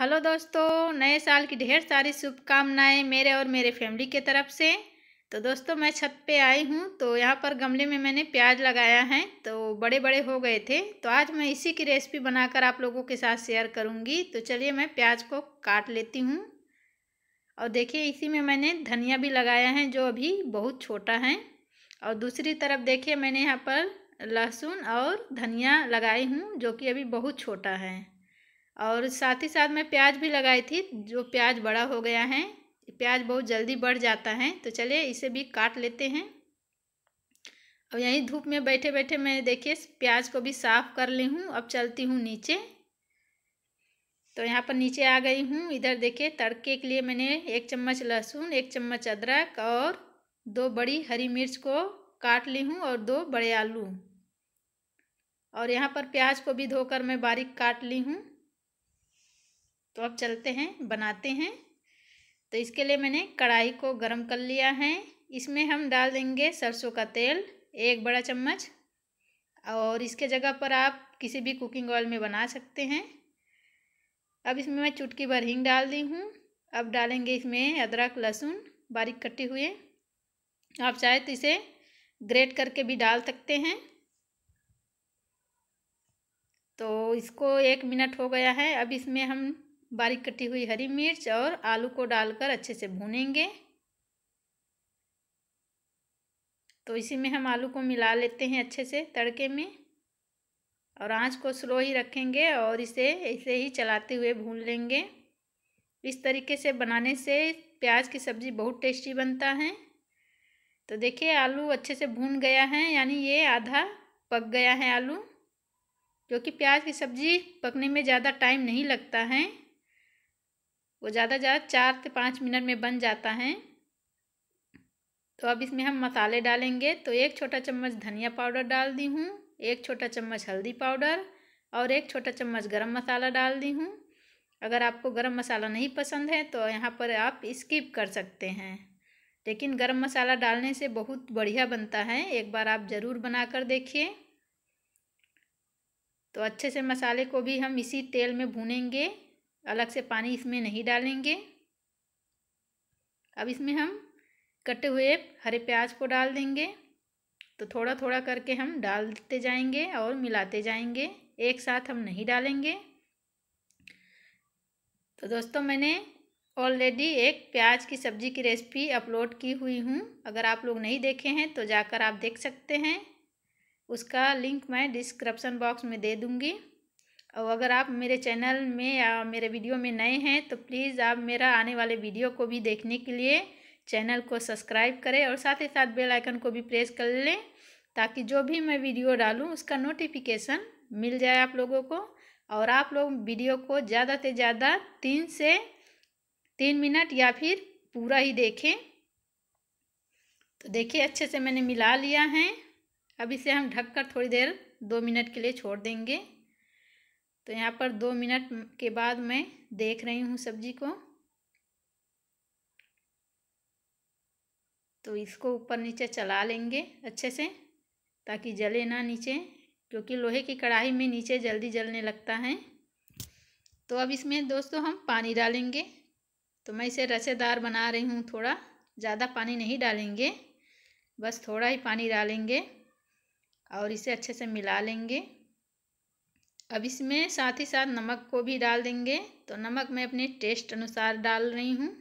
hello दोस्तों नए साल की ढेर सारी शुभकामनाएं मेरे और मेरे फैमिली के तरफ से तो दोस्तों मैं छत पे आई हूँ तो यहाँ पर गमले में मैंने प्याज लगाया है तो बड़े बड़े हो गए थे तो आज मैं इसी की रेसिपी बनाकर आप लोगों के साथ शेयर करूँगी तो चलिए मैं प्याज को काट लेती हूँ और देखिए इसी में मैंने धनिया भी लगाया है जो अभी बहुत छोटा है और दूसरी तरफ देखिए मैंने यहाँ पर लहसुन और धनिया लगाई हूँ जो कि अभी बहुत छोटा है और साथ ही साथ मैं प्याज भी लगाई थी जो प्याज बड़ा हो गया है प्याज बहुत जल्दी बढ़ जाता है तो चलिए इसे भी काट लेते हैं अब यहीं धूप में बैठे बैठे मैं देखिए प्याज को भी साफ़ कर ली हूँ अब चलती हूँ नीचे तो यहाँ पर नीचे आ गई हूँ इधर देखिए तड़के के लिए मैंने एक चम्मच लहसुन एक चम्मच अदरक और दो बड़ी हरी मिर्च को काट ली हूँ और दो बड़े आलू और यहाँ पर प्याज को भी धोकर मैं बारीक काट ली हूँ तो अब चलते हैं बनाते हैं तो इसके लिए मैंने कढ़ाई को गरम कर लिया है इसमें हम डाल देंगे सरसों का तेल एक बड़ा चम्मच और इसके जगह पर आप किसी भी कुकिंग ऑयल में बना सकते हैं अब इसमें मैं चुटकी भर हींग डाल दी हूँ अब डालेंगे इसमें अदरक लहसुन बारीक कटे हुए आप चाहे तो इसे ग्रेट करके भी डाल सकते हैं तो इसको एक मिनट हो गया है अब इसमें हम बारीक कटी हुई हरी मिर्च और आलू को डालकर अच्छे से भूनेंगे तो इसी में हम आलू को मिला लेते हैं अच्छे से तड़के में और आंच को स्लो ही रखेंगे और इसे ऐसे ही चलाते हुए भून लेंगे इस तरीके से बनाने से प्याज की सब्ज़ी बहुत टेस्टी बनता है तो देखिए आलू अच्छे से भून गया है यानी ये आधा पक गया है आलू क्योंकि प्याज की सब्ज़ी पकने में ज़्यादा टाइम नहीं लगता है वो ज़्यादा ज़्यादा चार से पाँच मिनट में बन जाता है तो अब इसमें हम मसाले डालेंगे तो एक छोटा चम्मच धनिया पाउडर डाल दी हूँ एक छोटा चम्मच हल्दी पाउडर और एक छोटा चम्मच गरम मसाला डाल दी हूँ अगर आपको गरम मसाला नहीं पसंद है तो यहाँ पर आप स्किप कर सकते हैं लेकिन गरम मसाला डालने से बहुत बढ़िया बनता है एक बार आप ज़रूर बना कर देखिए तो अच्छे से मसाले को भी हम इसी तेल में भूनेंगे अलग से पानी इसमें नहीं डालेंगे अब इसमें हम कटे हुए हरे प्याज को डाल देंगे तो थोड़ा थोड़ा करके हम डालते जाएंगे और मिलाते जाएंगे एक साथ हम नहीं डालेंगे तो दोस्तों मैंने ऑलरेडी एक प्याज की सब्ज़ी की रेसिपी अपलोड की हुई हूँ अगर आप लोग नहीं देखे हैं तो जाकर आप देख सकते हैं उसका लिंक मैं डिस्क्रिप्शन बॉक्स में दे दूँगी और अगर आप मेरे चैनल में या मेरे वीडियो में नए हैं तो प्लीज़ आप मेरा आने वाले वीडियो को भी देखने के लिए चैनल को सब्सक्राइब करें और साथ ही साथ बेल आइकन को भी प्रेस कर लें ताकि जो भी मैं वीडियो डालूं उसका नोटिफिकेशन मिल जाए आप लोगों को और आप लोग वीडियो को ज़्यादा से ज़्यादा तीन से तीन मिनट या फिर पूरा ही देखें तो देखिए अच्छे से मैंने मिला लिया है अब इसे हम ढककर थोड़ी देर दो मिनट के लिए छोड़ देंगे तो यहाँ पर दो मिनट के बाद मैं देख रही हूँ सब्जी को तो इसको ऊपर नीचे चला लेंगे अच्छे से ताकि जले ना नीचे क्योंकि लोहे की कढ़ाई में नीचे जल्दी जलने लगता है तो अब इसमें दोस्तों हम पानी डालेंगे तो मैं इसे रसेदार बना रही हूँ थोड़ा ज़्यादा पानी नहीं डालेंगे बस थोड़ा ही पानी डालेंगे और इसे अच्छे से मिला लेंगे अब इसमें साथ ही साथ नमक को भी डाल देंगे तो नमक मैं अपने टेस्ट अनुसार डाल रही हूँ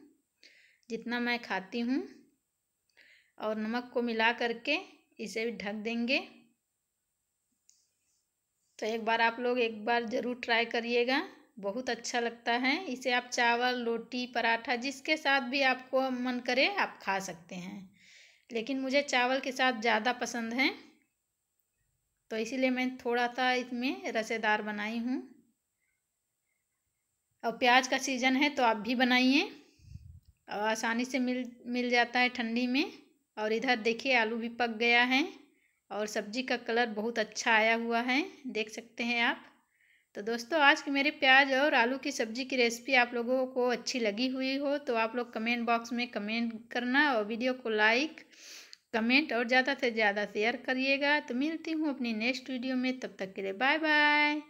जितना मैं खाती हूँ और नमक को मिला करके इसे भी ढक देंगे तो एक बार आप लोग एक बार ज़रूर ट्राई करिएगा बहुत अच्छा लगता है इसे आप चावल रोटी पराठा जिसके साथ भी आपको मन करे आप खा सकते हैं लेकिन मुझे चावल के साथ ज़्यादा पसंद है तो इसीलिए मैं थोड़ा सा इसमें रसेदार बनाई हूँ और प्याज का सीज़न है तो आप भी बनाइए और आसानी से मिल मिल जाता है ठंडी में और इधर देखिए आलू भी पक गया है और सब्जी का कलर बहुत अच्छा आया हुआ है देख सकते हैं आप तो दोस्तों आज के मेरे प्याज और आलू की सब्ज़ी की रेसिपी आप लोगों को अच्छी लगी हुई हो तो आप लोग कमेंट बॉक्स में कमेंट करना और वीडियो को लाइक कमेंट और ज़्यादा से ज़्यादा शेयर करिएगा तो मिलती हूँ अपनी नेक्स्ट वीडियो में तब तक के लिए बाय बाय